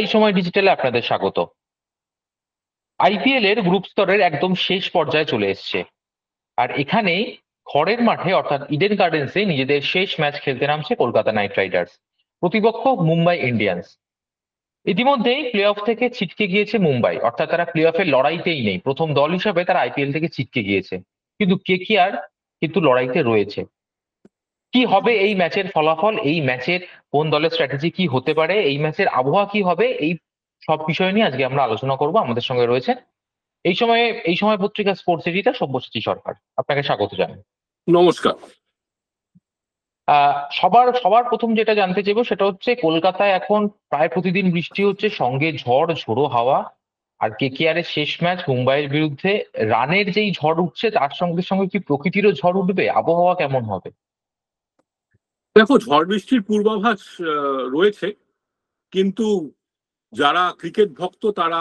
এই সময় ডিজিটালে আপনাদের স্বাগত আইপিএল এর গ্রুপ স্তরের একদম শেষ পর্যায়ে চলে এসছে আর এখানে ঘরের মাঠে অর্থাৎ ইডেন গার্ডেন্সে নিজেদের শেষ ম্যাচ খেলতে নামছে কলকাতা নাইট রাইডার্স প্রতিপক্ষ মুম্বাই ইন্ডিয়ান্স ইতিমধ্যেই প্লে অফ থেকে ছিটকে গিয়েছে মুম্বাই অর্থাৎ তারা প্লে অফের লড়াইতেই নেই প্রথম দল হিসাবে তারা আইপিএল থেকে ছিটকে গিয়েছে কিন্তু কে কে আর কিন্তু লড়াইতে রয়েছে কি হবে এই ম্যাচের ফলাফল এই ম্যাচের কোন দলের স্ট্র্যাটেজি কি হতে পারে এই ম্যাচের আবহাওয়া কি হবে এই সব বিষয় নিয়ে আজকে আমরা আলোচনা করব আমাদের সঙ্গে রয়েছে এই সময়ে এই সময় পত্রিকা স্পোর্টস এডিটর সব্যসাচী সরকার আপনাকে স্বাগত জানাই নমস্কার সবার সবার প্রথম যেটা জানতে চাইবো সেটা হচ্ছে কলকাতায় এখন প্রায় প্রতিদিন বৃষ্টি হচ্ছে সঙ্গে ঝড় ঝোড়ো হাওয়া আর কে কে এর শেষ ম্যাচ মুম্বাইয়ের বিরুদ্ধে রানের যেই ঝড় উঠছে তার সঙ্গে সঙ্গে কি প্রকৃতিরও ঝড় উঠবে আবহাওয়া কেমন হবে দেখো ঝড় বৃষ্টির পূর্বাভাস রয়েছে কিন্তু যারা ক্রিকেট ভক্ত তারা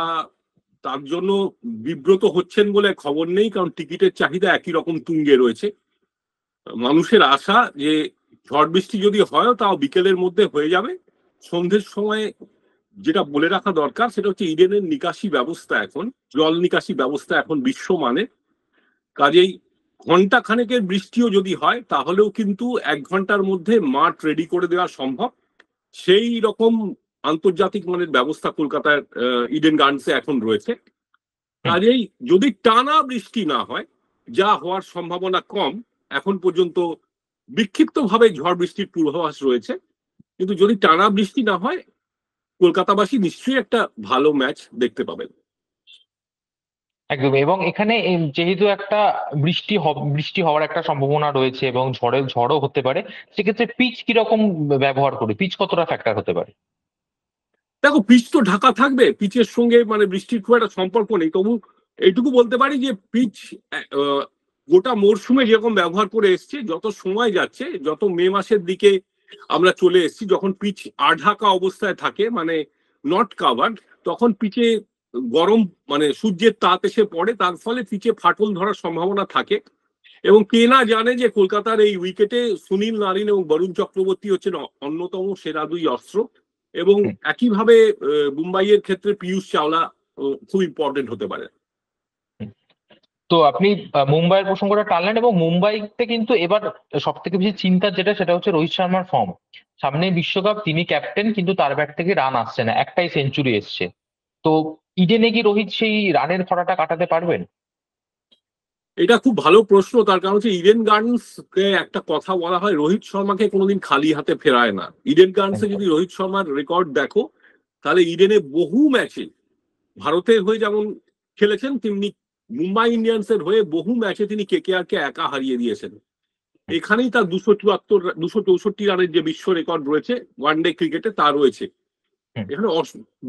তার জন্য বিব্রত হচ্ছেন বলে খবর নেই কারণ টিকিটের চাহিদা একই রকম তুঙ্গে রয়েছে মানুষের আশা যে ঝড় বৃষ্টি যদি হয় তাও বিকেলের মধ্যে হয়ে যাবে সন্ধ্যের সময় যেটা বলে রাখা দরকার সেটা হচ্ছে ইডেনের নিকাশি ব্যবস্থা এখন জল নিকাশি ব্যবস্থা এখন বিশ্বমানের কাজেই ঘন্টা খানেকের বৃষ্টিও যদি হয় তাহলেও কিন্তু এক ঘন্টার মধ্যে মাঠ রেডি করে দেওয়া সম্ভব সেই রকম আন্তর্জাতিক মানের ব্যবস্থা কলকাতার ইডেন গার্ডেন্সে এখন রয়েছে কাজেই যদি টানা বৃষ্টি না হয় যা হওয়ার সম্ভাবনা কম এখন পর্যন্ত বিক্ষিপ্তভাবে ঝড় বৃষ্টির পূর্বাভাস রয়েছে কিন্তু যদি টানা বৃষ্টি না হয় কলকাতাবাসী নিশ্চয়ই একটা ভালো ম্যাচ দেখতে পাবেন একদমই এবং এখানে যেহেতু একটা বৃষ্টি বৃষ্টি হওয়ার একটা সম্ভাবনা রয়েছে এবং ঝড়ের ঝড়ও হতে পারে সেক্ষেত্রে পিচ কিরকম ব্যবহার করে পিচ কতটা ফ্যাক্টর হতে পারে দেখো পিচ তো ঢাকা থাকবে পিচের সঙ্গে মানে বৃষ্টির খুব একটা সম্পর্ক নেই তবু এইটুকু বলতে পারি যে পিচ গোটা মরশুমে যেরকম ব্যবহার করে এসছে যত সময় যাচ্ছে যত মে মাসের দিকে আমরা চলে এসছি যখন পিচ আঢাকা অবস্থায় থাকে মানে নট কাভার্ড তখন পিচে গরম মানে সূর্যের তাপ এসে পড়ে তার ফলে পিচে ফাটল ধরার সম্ভাবনা থাকে এবং কে না জানে যে কলকাতার এই উইকেটে সুনীল নারিন এবং বরুণ চক্রবর্তী হচ্ছেন অন্যতম সেরা দুই অস্ত্র এবং একইভাবে মুম্বাইয়ের ক্ষেত্রে পীয়ূষ চাওলা খুব ইম্পর্টেন্ট হতে পারে তো আপনি মুম্বাইয়ের প্রসঙ্গটা টানলেন এবং মুম্বাইতে কিন্তু এবার সব থেকে বেশি চিন্তার যেটা সেটা হচ্ছে রোহিত শর্মার ফর্ম সামনে বিশ্বকাপ তিনি ক্যাপ্টেন কিন্তু তার ব্যাট থেকে রান আসছে না একটাই সেঞ্চুরি এসছে তো ইডেনে কি রোহিত সেই রানের খরাটা কাটাতে পারবেন এটা খুব ভালো প্রশ্ন তার কারণ হচ্ছে ইডেন গার্ডেন্স একটা কথা বলা হয় রোহিত শর্মাকে কোনোদিন খালি হাতে ফেরায় না ইডেন গার্ডেন্সে যদি রোহিত শর্মার রেকর্ড দেখো তাহলে ইডেনে বহু ম্যাচে ভারতের হয়ে যেমন খেলেছেন তেমনি মুম্বাই ইন্ডিয়ান্সের হয়ে বহু ম্যাচে তিনি কেকেআরকে একা হারিয়ে দিয়েছেন এখানেই তার দুশো চুয়াত্তর দুশো চৌষট্টি রানের যে বিশ্ব রেকর্ড রয়েছে ওয়ানডে ক্রিকেটে তা রয়েছে হ্যাঁ। এখানে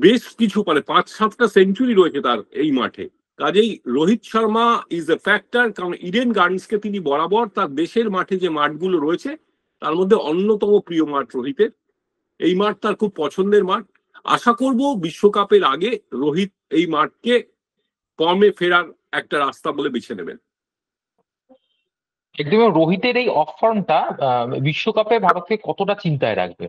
বেশ কিছু মানে পাঁচ সাতটা সেঞ্চুরি রয়েছে তার এই মাঠে কাজেই Rohit Sharma is a factor কারণ ইডেন গার্ডেন্সকে তিনি বরাবর তার দেশের মাঠে যে মাঠগুলো রয়েছে তার মধ্যে অন্যতম প্রিয় মাঠ রোহিতের এই মাঠ তার খুব পছন্দের মাঠ আশা করব বিশ্বকাপের আগে রোহিত এই মাঠকে কমে ফেরার একটা রাস্তা বলে বেছে নেবেন একদম রোহিতের এই অফ ফর্মটা বিশ্বকাপে ভারতকে কতটা চিন্তায় রাখবে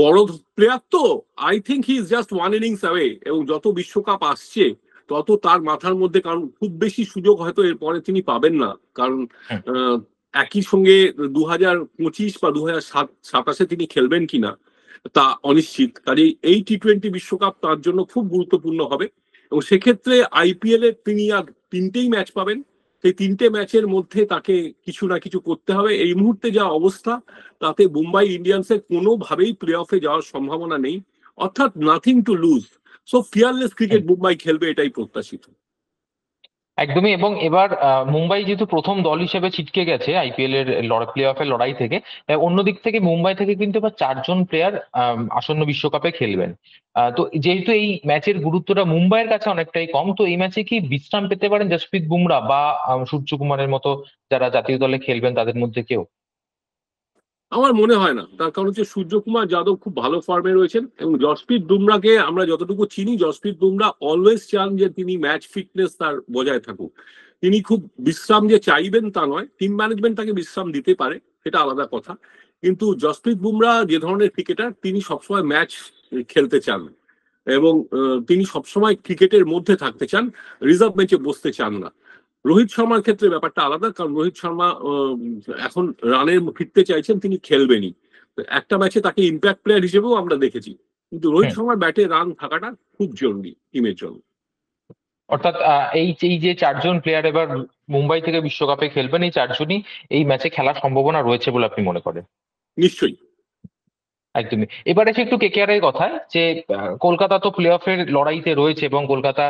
বড় প্লেয়ার তো I think he is just one innings away এবং যত বিশ্বকাপ আসছে তত তার মাথার মধ্যে কারণ খুব বেশি সুযোগ হয়তো এরপরে তিনি পাবেন না কারণ হ্যাঁ। একই সঙ্গে দু হাজার পঁচিশ বা দু হাজার সাত সাতাশে তিনি খেলবেন কিনা তা অনিশ্চিত কাজে এই টি টোয়েন্টি বিশ্বকাপ তার জন্য খুব গুরুত্বপূর্ণ হবে এবং সেক্ষেত্রে আইপিএল এর তিনি আর তিনটেই ম্যাচ পাবেন সেই তিনটে ম্যাচের মধ্যে তাকে কিছু না কিছু করতে হবে এই মুহূর্তে যা অবস্থা তাতে মুম্বাই ইন্ডিয়ান্সের কোনোভাবেই প্লে অফে যাওয়ার সম্ভাবনা নেই অর্থাৎ nothing to lose so fearless cricket Mumbai খেলবে এটাই প্রত্যাশিত একদমই এবং এবার মুম্বাই যেহেতু প্রথম দল হিসেবে ছিটকে গেছে আইপিএল এর লড়াই প্লে এর লড়াই থেকে অন্য দিক থেকে মুম্বাই থেকে কিন্তু এবার চারজন প্লেয়ার আসন্ন বিশ্বকাপে খেলবেন তো যেহেতু এই ম্যাচের গুরুত্বটা মুম্বাইয়ের কাছে অনেকটাই কম তো এই ম্যাচে কি বিশ্রাম পেতে পারেন জসপ্রীত বুমরা বা সূর্যকুমারের মতো যারা জাতীয় দলে খেলবেন তাদের মধ্যে কেউ আমার মনে হয় না তার কারণ হচ্ছে সূর্যকুমার যাদব খুব ভালো ফর্মে রয়েছেন এবং জসপ্রীত বুমরাকে আমরা যতটুকু চিনি জসপ্রীত বুমরা অলওয়েজ চান যে তিনি ম্যাচ ফিটনেস তার বজায় থাকুক তিনি খুব বিশ্রাম যে চাইবেন তা নয় টিম ম্যানেজমেন্ট তাকে বিশ্রাম দিতে পারে সেটা আলাদা কথা কিন্তু জসপ্রীত বুমরা যে ধরনের ক্রিকেটার তিনি সবসময় ম্যাচ খেলতে চান এবং তিনি সবসময় ক্রিকেটের মধ্যে থাকতে চান রিজার্ভ ম্যাচে বসতে চান না রোহিত শর্মার ক্ষেত্রে ব্যাপারটা আলাদা কারণ রোহিত শর্মা এখন রানের ফিরতে চাইছেন তিনি খেলবেনই একটা ম্যাচে তাকে ইম্প্যাক্ট প্লেয়ার হিসেবেও আমরা দেখেছি কিন্তু রোহিত শর্মার ব্যাটে রান থাকাটা খুব জরুরি টিমের জন্য অর্থাৎ এই এই যে চারজন প্লেয়ার এবার মুম্বাই থেকে বিশ্বকাপে খেলবেন এই চারজনই এই ম্যাচে খেলার সম্ভাবনা রয়েছে বলে আপনি মনে করেন নিশ্চয়ই একদমই এবারে একটু কেকেআর এর কথায় যে কলকাতা তো প্লে অফের লড়াইতে রয়েছে এবং কলকাতা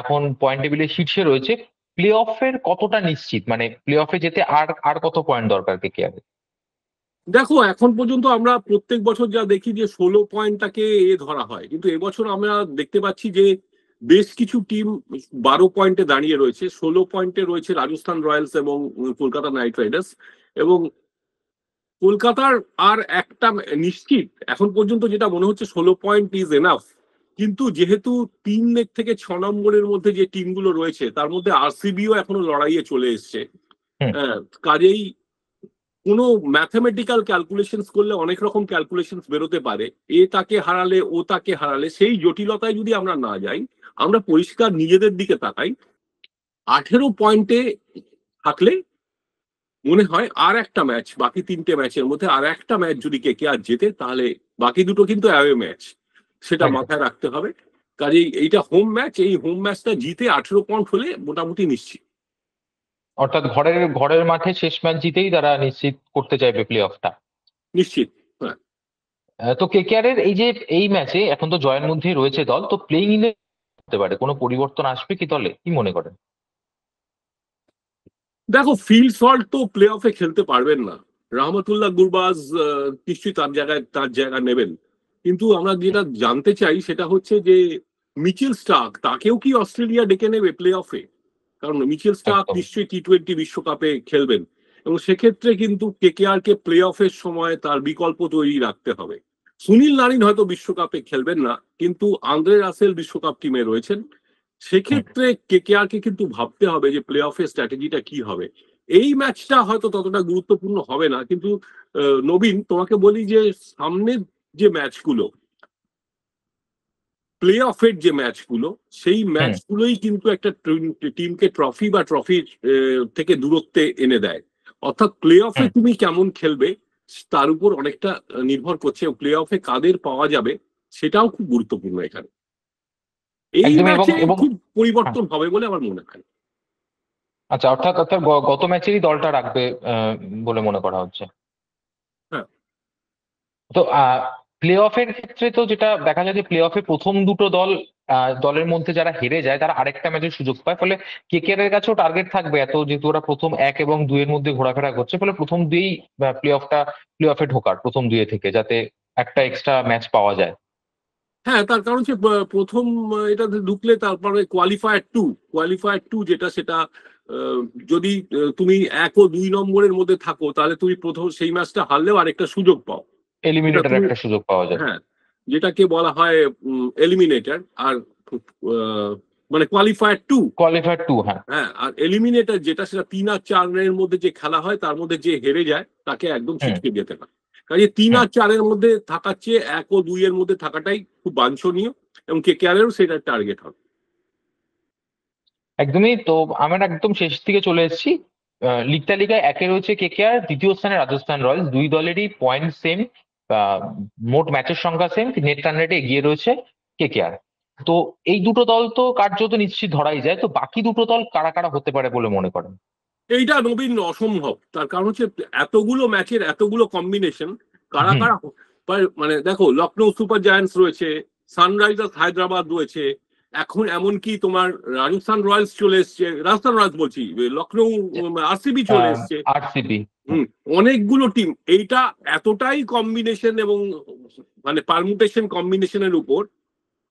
এখন পয়েন্ট টেবিলের শীর্ষে রয়েছে প্লে অফের কতটা নিশ্চিত মানে প্লে অফে যেতে আর আর কত পয়েন্ট দরকার কে কেয়ারে দেখো এখন পর্যন্ত আমরা প্রত্যেক বছর যা দেখি যে ষোলো পয়েন্টটাকে এ ধরা হয় কিন্তু এবছর আমরা দেখতে পাচ্ছি যে বেশ কিছু টিম বারো পয়েন্টে দাঁড়িয়ে রয়েছে ষোলো পয়েন্টে রয়েছে রাজস্থান রয়্যালস এবং কলকাতা নাইট রাইডার্স এবং কলকাতার আর একটা নিশ্চিত এখন পর্যন্ত যেটা মনে হচ্ছে ষোলো পয়েন্ট ইজ এনাফ কিন্তু যেহেতু তিন লেগ থেকে ছ নম্বরের মধ্যে যে টিমগুলো রয়েছে তার মধ্যে আরসিবিও এখনো লড়াইয়ে চলে এসছে হ্যাঁ, কাজেই কোন ম্যাথামেটিক্যাল ক্যালকুলেশন করলে অনেক রকম ক্যালকুলেশন বেরোতে পারে এ তাকে হারালে ও তাকে হারালে সেই জটিলতায় যদি আমরা না যাই আমরা পরিষ্কার নিজেদের দিকে তাকাই আঠেরো পয়েন্টে থাকলে মনে হয় আর একটা ম্যাচ বাকি তিনটে ম্যাচের মধ্যে আর একটা ম্যাচ যদি কে কে আর জেতে তাহলে বাকি দুটো কিন্তু অ্যাওয়ে ম্যাচ সেটা হ্যাঁ। মাথায় রাখতে হবে কাজে এইটা হোম ম্যাচ এই হোম ম্যাচটা জিতে আঠেরো পয়েন্ট হলে মোটামুটি নিশ্চিত অর্থাৎ ঘরের ঘরের মাঠে শেষ ম্যাচ জিতেই তারা নিশ্চিত করতে চাইবে প্লে অফটা নিশ্চিত হ্যাঁ। তো কেকেআর এর এই যে এই ম্যাচে এখন তো জয়ের মধ্যে রয়েছে দল তো প্লেইং ইন হতে পারে কোনো পরিবর্তন আসবে কি দলে কি মনে করেন দেখো ফিল্ড সল্ট তো প্লে অফে খেলতে পারবেন না রাহমাতুল্লাহ গুরবাজ নিশ্চয়ই তার জায়গায় তার জায়গা নেবেন কিন্তু আমরা যেটা জানতে চাই সেটা হচ্ছে যে মিচেল স্টার্ক তাকেও কি অস্ট্রেলিয়া ডেকে নেবে প্লে অফে কারণ মিচেল স্টার্ক নিশ্চয়ই টি টোয়েন্টি বিশ্বকাপে খেলবেন এবং সেক্ষেত্রে কিন্তু কেকেআর কে প্লে অফের সময় তার বিকল্প তৈরি রাখতে হবে সুনীল নারিন হয়তো বিশ্বকাপে খেলবেন না কিন্তু আন্দ্রে রাসেল বিশ্বকাপ টিমে রয়েছেন সেক্ষেত্রে কেকেআর কে কিন্তু ভাবতে হবে যে প্লে অফের স্ট্র্যাটেজিটা কি হবে এই ম্যাচটা হয়তো ততটা গুরুত্বপূর্ণ হবে না কিন্তু নবীন তোমাকে বলি যে সামনের যে ম্যাচগুলো প্লে অফের যে ম্যাচগুলো সেই ম্যাচগুলোই কিন্তু একটা টিমকে ট্রফি বা ট্রফির থেকে দূরত্বে এনে দেয় অর্থাৎ প্লে অফে তুমি কেমন খেলবে তার উপর অনেকটা নির্ভর করছে প্লে অফে কাদের পাওয়া যাবে সেটাও খুব গুরুত্বপূর্ণ এখানে এই ম্যাচে খুব পরিবর্তন হ্যাঁ। হবে বলে আমার মনে হয় আচ্ছা অর্থাৎ অর্থাৎ গত ম্যাচেরই দলটা রাখবে বলে মনে করা হচ্ছে হ্যাঁ তো প্লে অফের ক্ষেত্রে তো যেটা দেখা যায় যে প্লে অফে প্রথম দুটো দল দলের মধ্যে যারা হেরে যায় তারা আরেকটা ম্যাচের সুযোগ পায় ফলে কেকেআর এর কাছেও টার্গেট থাকবে এত যেহেতু ওরা প্রথম এক এবং দুইয়ের মধ্যে ঘোরাফেরা করছে ফলে প্রথম দুই প্লে অফটা প্লে অফে ঢোকার প্রথম দুয়ে থেকে যাতে একটা এক্সট্রা ম্যাচ পাওয়া যায় হ্যাঁ তার কারণ হচ্ছে প্রথম এটাতে ঢুকলে তারপরে কোয়ালিফায়ার টু কোয়ালিফায়ার টু যেটা সেটা যদি তুমি এক ও দুই নম্বরের মধ্যে থাকো তাহলে তুমি প্রথম সেই ম্যাচটা হারলেও আরেকটা সুযোগ পাও এলিমিনেটর একটা সুযোগ পাওয়া যায় হ্যাঁ যেটাকে বলা হয় এলিমিনেটর আর মানে কোয়ালিফায়ার টু কোয়ালিফায়ার টু হ্যাঁ হ্যাঁ আর এলিমিনেটর যেটা সেটা তিন আর চারের মধ্যে যে খেলা হয় তার মধ্যে যে হেরে যায় তাকে একদম ছিটকে যেতে পারে কাজে তিন আর চারের মধ্যে থাকার চেয়ে এক ও দুই এর মধ্যে থাকাটাই খুব বাঞ্ছনীয় এবং কে কেয়ারেরও সেটা টার্গেট হবে একদমই তো আমরা একদম শেষ থেকে চলে এসেছি লিগ তালিকায় একে রয়েছে কে কেয়ার দ্বিতীয় স্থানে রাজস্থান রয়্যালস দুই দলেরই পয়েন্ট সেম মোট ম্যাচের সংখ্যা সেম নেট রান রেটে এগিয়ে রয়েছে কে কে আর তো এই দুটো দল তো কার্যত নিশ্চিত ধরাই যায় তো বাকি দুটো দল কারা কারা হতে পারে বলে মনে করেন এইটা নবীন অসম্ভব তার কারণ হচ্ছে এতগুলো ম্যাচের এতগুলো কম্বিনেশন কারা কারা মানে দেখো লখনৌ সুপার জায়ান্টস রয়েছে সানরাইজার্স হায়দ্রাবাদ রয়েছে এখন এমনকি তোমার রাজস্থান রয়্যালস চলে এসছে রাজস্থান রয়্যালস বলছি লখনৌ আরসিবি চলে হ্যাঁ, এসছে আরসিবি অনেকগুলো টিম এইটা এতটাই কম্বিনেশন এবং মানে পারমুটেশন কম্বিনেশনের উপর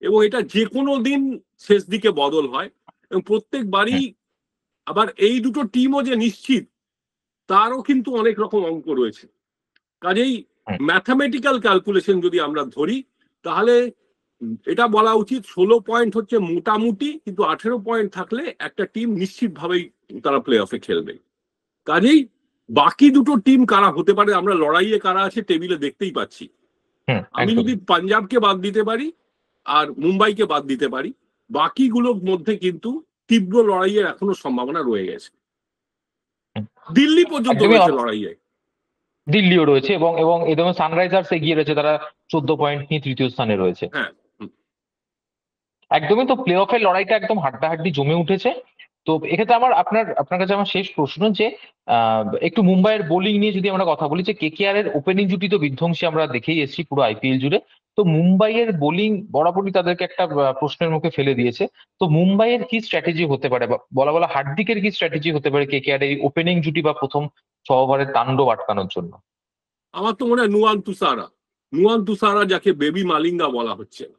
এবং এটা যে কোনো দিন শেষ দিকে বদল হয় এবং প্রত্যেকবারই হ্যাঁ। আবার এই দুটো টিমও যে নিশ্চিত তারও কিন্তু অনেক রকম অঙ্ক রয়েছে কাজেই ম্যাথামেটিক্যাল ক্যালকুলেশন যদি আমরা ধরি তাহলে এটা বলা উচিত ষোলো পয়েন্ট হচ্ছে মোটামুটি কিন্তু আঠেরো পয়েন্ট থাকলে একটা টিম নিশ্চিতভাবেই তারা প্লে অফে খেলবে কাজেই বাকি দুটো টিম কারা হতে পারে আমরা লড়াইয়ে কারা আছে টেবিলে দেখতেই পাচ্ছি আমি যদি পাঞ্জাবকে বাদ দিতে পারি আর মুম্বাইকে বাদ দিতে পারি বাকিগুলোর মধ্যে কিন্তু তীব্র লড়াইয়ের এখনো সম্ভাবনা রয়ে গেছে দিল্লি পর্যন্ত রয়েছে লড়াইয়ে দিল্লিও রয়েছে এবং এবং এদের সানরাইজার্স এগিয়ে রয়েছে তারা চোদ্দ পয়েন্ট নিয়ে তৃতীয় স্থানে রয়েছে হ্যাঁ একদমই তো প্লে অফের লড়াইটা একদম হাড্ডাহাড্ডি জমে উঠেছে তো এক্ষেত্রে আমার আপনার আপনার কাছে আমার শেষ প্রশ্ন যে একটু মুম্বাইয়ের বোলিং নিয়ে যদি আমরা কথা বলি যে কেকেআর এর ওপেনিং জুটি তো বিধ্বংসী আমরা দেখেই এসেছি পুরো আইপিএল জুড়ে তো মুম্বাইয়ের বোলিং বরাবরই তাদেরকে একটা প্রশ্নের মুখে ফেলে দিয়েছে তো মুম্বাইয়ের কি স্ট্র্যাটেজি হতে পারে বলা বলা হার্দিকের কি স্ট্র্যাটেজি হতে পারে কেকেআর এই ওপেনিং জুটি বা প্রথম ছ ওভারের তাণ্ডব আটকানোর জন্য আমার তো মনে হয় নুয়ান তুষারা নুয়ান তুষারা যাকে বেবি মালিঙ্গা বলা হচ্ছে না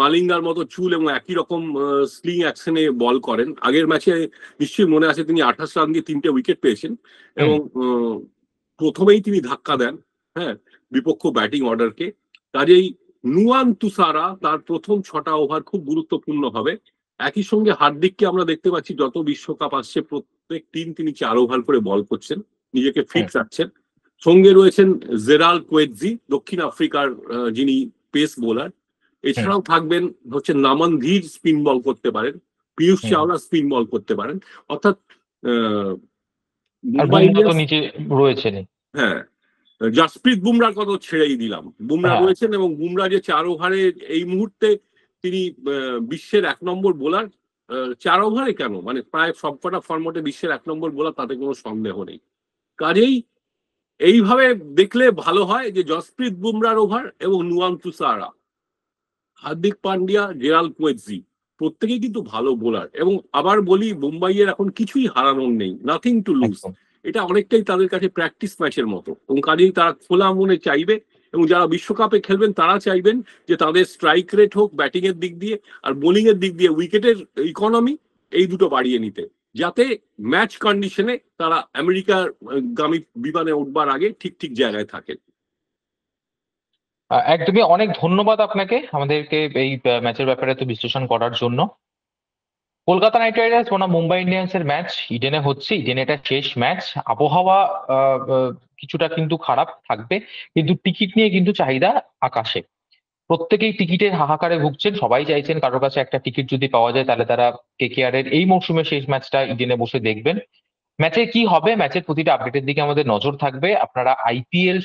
মালিঙ্গার মতো চুল এবং একই রকম স্লিং অ্যাকশনে বল করেন আগের ম্যাচে নিশ্চয়ই মনে আছে তিনি আঠাশ রান দিয়ে তিনটে উইকেট পেয়েছেন এবং প্রথমেই তিনি ধাক্কা দেন হ্যাঁ বিপক্ষ ব্যাটিং অর্ডারকে কাজেই নুয়ান তুসারা তার প্রথম ছটা ওভার খুব গুরুত্বপূর্ণ হবে একই সঙ্গে হার্দিককে আমরা দেখতে পাচ্ছি যত বিশ্বকাপ আসছে প্রত্যেক দিন তিনি চার ওভার করে বল করছেন নিজেকে ফিট রাখছেন সঙ্গে রয়েছেন জেরাল কোয়েজি দক্ষিণ আফ্রিকার যিনি পেস বোলার এছাড়াও থাকবেন হচ্ছে নামান ধীর স্পিন বল করতে পারেন পীয়ূষ চাওলা স্পিন বল করতে পারেন অর্থাৎ নিচে রয়েছেন হ্যাঁ জাসপ্রীত বুমরার কথা ছেড়েই দিলাম বুমরা হ্যাঁ। রয়েছেন এবং বুমরা যে চার ওভারে এই মুহূর্তে তিনি বিশ্বের এক নম্বর বোলার চার ওভারে কেন মানে প্রায় সবকটা ফর্মেটে বিশ্বের এক নম্বর বোলার তাতে কোনো সন্দেহ নেই কাজেই এইভাবে দেখলে ভালো হয় যে জসপ্রীত বুমরার ওভার এবং নুয়ান তুসারা হার্দিক পান্ডিয়া জেরাল কোয়েজি প্রত্যেকেই কিন্তু ভালো বোলার এবং আবার বলি মুম্বাইয়ের এখন কিছুই হারানোর নেই নাথিং টু লুজ এটা অনেকটাই তাদের কাছে প্র্যাকটিস ম্যাচের মতো এবং কাজেই তারা খোলা মনে চাইবে এবং যারা বিশ্বকাপে খেলবেন তারা চাইবেন যে তাদের স্ট্রাইক রেট হোক ব্যাটিং এর দিক দিয়ে আর বোলিং এর দিক দিয়ে উইকেটের ইকোনমি এই দুটো বাড়িয়ে নিতে যাতে ম্যাচ কন্ডিশনে তারা আমেরিকার গামী বিমানে উঠবার আগে ঠিক ঠিক জায়গায় থাকেন একদমই অনেক ধন্যবাদ আপনাকে আমাদেরকে এই ম্যাচের ব্যাপারে তো বিশ্লেষণ করার জন্য কলকাতা নাইট রাইডার্স বনাম মুম্বাই ইন্ডিয়ান্স এর ম্যাচ ইডেনে হচ্ছে ইডেনে এটা শেষ ম্যাচ আবহাওয়া কিছুটা কিন্তু খারাপ থাকবে কিন্তু টিকিট নিয়ে কিন্তু চাহিদা আকাশে প্রত্যেকেই টিকিটের হাহাকারে ভুগছেন সবাই চাইছেন কারোর কাছে একটা টিকিট যদি পাওয়া যায় তাহলে তারা কেকেআর এর এই মৌসুমে শেষ ম্যাচটা ইডেনে বসে দেখবেন ম্যাচে কি হবে ম্যাচের প্রতিটা আপডেটের দিকে আমাদের নজর থাকবে আপনারা আইপিএল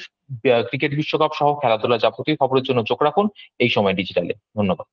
ক্রিকেট বিশ্বকাপ সহ খেলাধুলা যাবতীয় খবরের জন্য চোখ রাখুন এই সময় ডিজিটালে ধন্যবাদ